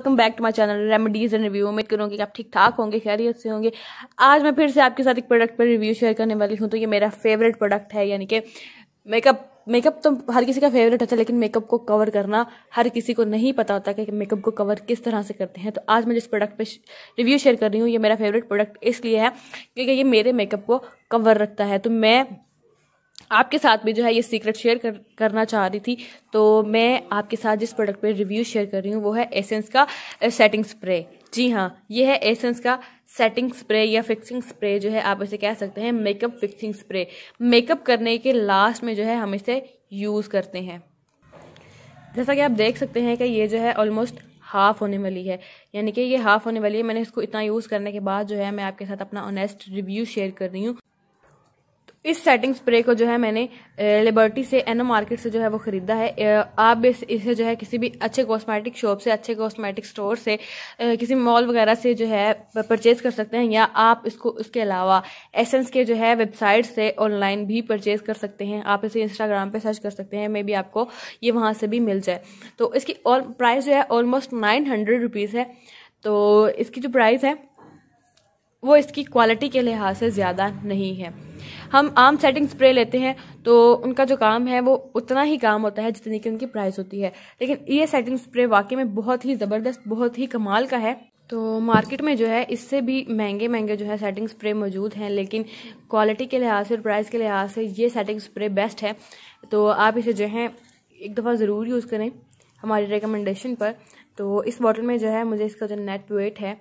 welcome back to my channel remedies and review उम्मीद करूँगी कि आप ठीक ठाक होंगे खैरियत से होंगे आज मैं फिर से आपके साथ एक प्रोडक्ट पर रिव्यू शेयर करने वाली हूँ तो ये मेरा फेवरेट प्रोडक्ट है यानी कि मेकअप मेकअप तो हर किसी का फेवरेट होता है लेकिन मेकअप को कवर करना हर किसी को नहीं पता होता कि मेकअप को कवर किस तरह से करते हैं तो आज मैं जिस प्रोडक्ट पे रिव्यू शेयर कर रही हूँ ये मेरा फेवरेट प्रोडक्ट इसलिए है क्योंकि ये मेरे मेकअप को कवर रखता है तो मैं आपके साथ भी जो है ये सीक्रेट शेयर कर, करना चाह रही थी तो मैं आपके साथ जिस प्रोडक्ट पे रिव्यू शेयर कर रही हूँ वो है एसेंस का सेटिंग स्प्रे जी हाँ ये है एसेंस का सेटिंग स्प्रे या फिक्सिंग स्प्रे जो है आप इसे कह सकते हैं मेकअप फिक्सिंग स्प्रे मेकअप करने के लास्ट में जो है हम इसे यूज़ करते हैं जैसा कि आप देख सकते हैं कि ये जो है ऑलमोस्ट हाफ होने वाली है यानी कि ये हाफ होने वाली है मैंने इसको इतना यूज़ करने के बाद जो है मैं आपके साथ अपना ऑनेस्ट रिव्यू शेयर कर रही हूँ इस सेटिंग स्प्रे को जो है मैंने लिबर्टी से एनो मार्केट से जो है वो ख़रीदा है आप इस इसे जो है किसी भी अच्छे कॉस्मेटिक शॉप से अच्छे कॉस्मेटिक स्टोर से किसी मॉल वगैरह से जो है परचेज़ कर सकते हैं या आप इसको उसके अलावा एसेंस के जो है वेबसाइट से ऑनलाइन भी परचेज़ कर सकते हैं आप इसे इंस्टाग्राम पर सर्च कर सकते हैं मे बी आपको ये वहाँ से भी मिल जाए तो इसकी प्राइस जो है ऑलमोस्ट नाइन हंड्रेड रुपीज़ है तो इसकी जो प्राइस है वो इसकी क्वालिटी के लिहाज से ज़्यादा नहीं है हम आम सेटिंग स्प्रे लेते हैं तो उनका जो काम है वो उतना ही काम होता है जितनी कि उनकी प्राइस होती है लेकिन ये सेटिंग स्प्रे वाकई में बहुत ही ज़बरदस्त बहुत ही कमाल का है तो मार्केट में जो है इससे भी महंगे महंगे जो है सेटिंग स्प्रे मौजूद हैं लेकिन क्वालिटी के लिहाज से प्राइस के लिहाज से ये सेटिंग स्प्रे बेस्ट है तो आप इसे जो है एक दफ़ा ज़रूर यूज़ करें हमारी रिकमेंडेशन पर तो इस बॉटल में जो है मुझे इसका जो नेट वेट है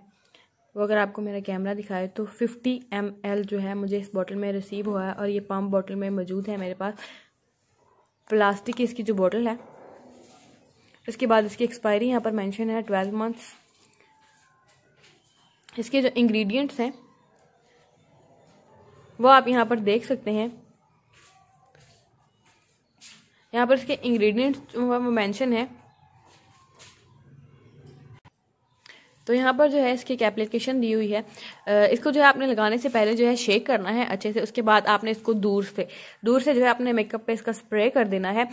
वो अगर आपको मेरा कैमरा दिखाए तो 50 एम जो है मुझे इस बॉटल में रिसीव हुआ है और ये पम्प बॉटल में मौजूद है मेरे पास प्लास्टिक की इसकी जो बॉटल है इसके बाद इसकी एक्सपायरी यहाँ पर मेंशन है ट्वेल्व मंथ्स इसके जो इंग्रेडिएंट्स हैं वो आप यहाँ पर देख सकते हैं यहाँ पर इसके इंग्रेडिएंट्स मेंशन है तो यहाँ पर जो है इसकी एक एप्लीकेशन दी हुई है इसको जो है आपने लगाने से पहले जो है शेक करना है अच्छे से उसके बाद आपने इसको दूर से दूर से जो है अपने मेकअप पे इसका स्प्रे कर देना है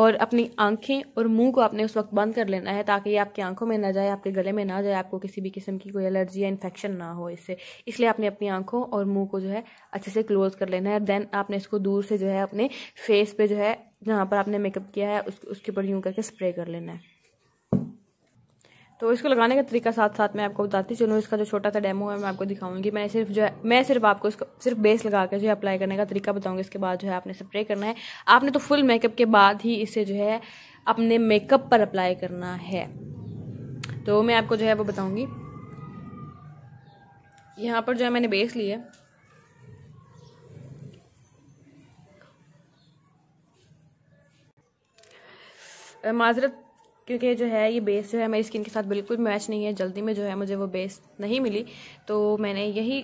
और अपनी आंखें और मुंह को आपने उस वक्त बंद कर लेना है ताकि ये आपकी आंखों में ना जाए आपके गले में ना जाए आपको किसी भी किस्म की कोई एलर्जी या इन्फेक्शन ना हो इससे इसलिए आपने अपनी आंखों और मुंह को जो है अच्छे से क्लोज कर लेना है देन आपने इसको दूर से जो है अपने फेस पे जो है जहाँ पर आपने मेकअप किया है उसके ऊपर यूं करके स्प्रे कर लेना है तो इसको लगाने का तरीका साथ साथ मैं आपको बताती चलूँ इसका जो छोटा सा डेमो है मैं आपको दिखाऊंगी मैं सिर्फ जो है मैं सिर्फ आपको इसको सिर्फ बेस लगा के जो है अप्लाई करने का तरीका बताऊंगी इसके बाद जो है आपने स्प्रे करना है आपने तो फुल मेकअप के बाद ही इसे जो है अपने मेकअप पर अप्लाई करना है तो मैं आपको जो है वो बताऊँगी यहाँ पर जो है मैंने बेस लिया माजरत क्योंकि जो है ये बेस जो है मेरी स्किन के साथ बिल्कुल मैच नहीं है जल्दी में जो है मुझे वो बेस नहीं मिली तो मैंने यही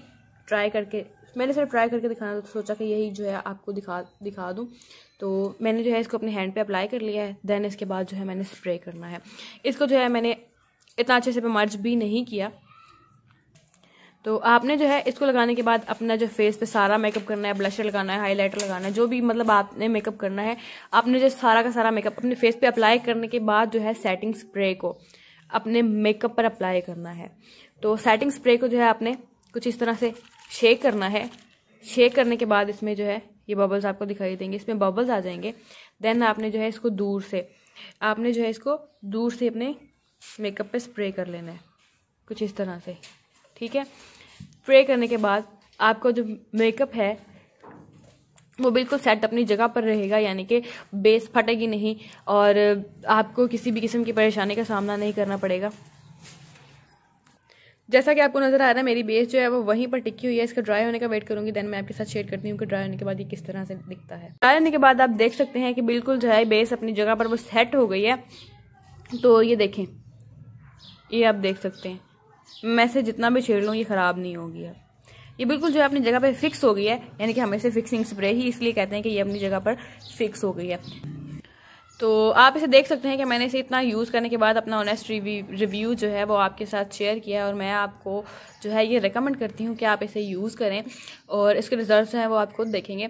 ट्राई करके मैंने सिर्फ ट्राई करके दिखाना तो सोचा कि यही जो है आपको दिखा दिखा दूँ तो मैंने जो है इसको अपने हैंड पे अप्लाई कर लिया है देन इसके बाद जो है मैंने स्प्रे करना है इसको जो है मैंने इतना अच्छे से मर्ज भी नहीं किया तो आपने जो है इसको लगाने के बाद अपना जो फेस पे सारा मेकअप करना है ब्लशर लगाना है हाईलाइटर लगाना है जो भी मतलब आपने मेकअप करना है आपने जो सारा का सारा मेकअप अपने फेस पे अप्लाई करने के बाद जो है सेटिंग स्प्रे को अपने मेकअप पर अप्लाई करना है तो सेटिंग स्प्रे को जो है आपने कुछ इस तरह से शेक करना है शेक करने के बाद इसमें जो है ये बबल्स आपको दिखाई देंगे इसमें बबल्स आ जाएंगे देन आपने जो है इसको दूर से आपने जो है इसको दूर से अपने मेकअप पर स्प्रे कर लेना है कुछ इस तरह से ठीक है स्प्रे करने के बाद आपका जो मेकअप है वो बिल्कुल सेट अपनी जगह पर रहेगा यानी कि बेस फटेगी नहीं और आपको किसी भी किस्म की परेशानी का सामना नहीं करना पड़ेगा जैसा कि आपको नज़र आ रहा है मेरी बेस जो है वो वहीं पर टिकी हुई है इसका ड्राई होने का वेट करूंगी देन मैं आपके साथ शेयर करती हूँ कि ड्राई होने के बाद ये किस तरह से दिखता है ड्राई होने के बाद आप देख सकते हैं कि बिल्कुल जो है बेस अपनी जगह पर वो सेट हो गई है तो ये देखें ये आप देख सकते हैं मैं से जितना भी छेड़ लूँ ये ख़राब नहीं होगी अब ये बिल्कुल जो है अपनी जगह पे फिक्स हो गई है यानी कि हमें इसे फिक्सिंग स्प्रे ही इसलिए कहते हैं कि ये अपनी जगह पर फिक्स हो गई है तो आप इसे देख सकते हैं कि मैंने इसे इतना यूज़ करने के बाद अपना ऑनेस्ट रिव्यू जो है वो आपके साथ शेयर किया और मैं आपको जो है ये रिकमेंड करती हूँ कि आप इसे यूज़ करें और इसके रिज़ल्ट जो हैं वो आपको देखेंगे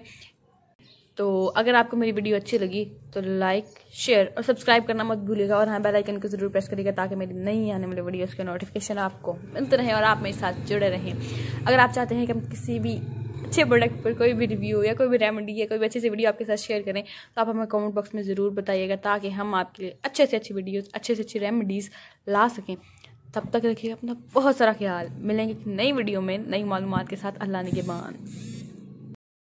तो अगर आपको मेरी वीडियो अच्छी लगी तो लाइक शेयर और सब्सक्राइब करना मत भूलिएगा और हाँ बेल आइकन को ज़रूर प्रेस करिएगा ताकि मेरी नई आने वाली वीडियोस के नोटिफिकेशन आपको मिलते रहें और आप मेरे साथ जुड़े रहें अगर आप चाहते हैं कि हम किसी भी अच्छे प्रोडक्ट पर कोई भी रिव्यू या कोई भी रेमेडी या कोई भी अच्छी सी वीडियो आपके साथ शेयर करें तो आप हमें कॉमेंट बॉक्स में ज़रूर बताइएगा ताकि हम आपके लिए अच्छे से अच्छी वीडियोज़ अच्छे से अच्छी रेमेडीज़ ला सकें तब तक रखिएगा अपना बहुत सारा ख्याल मिलेंगे नई वीडियो में नई मालूम के साथ अल्लाह ने के बान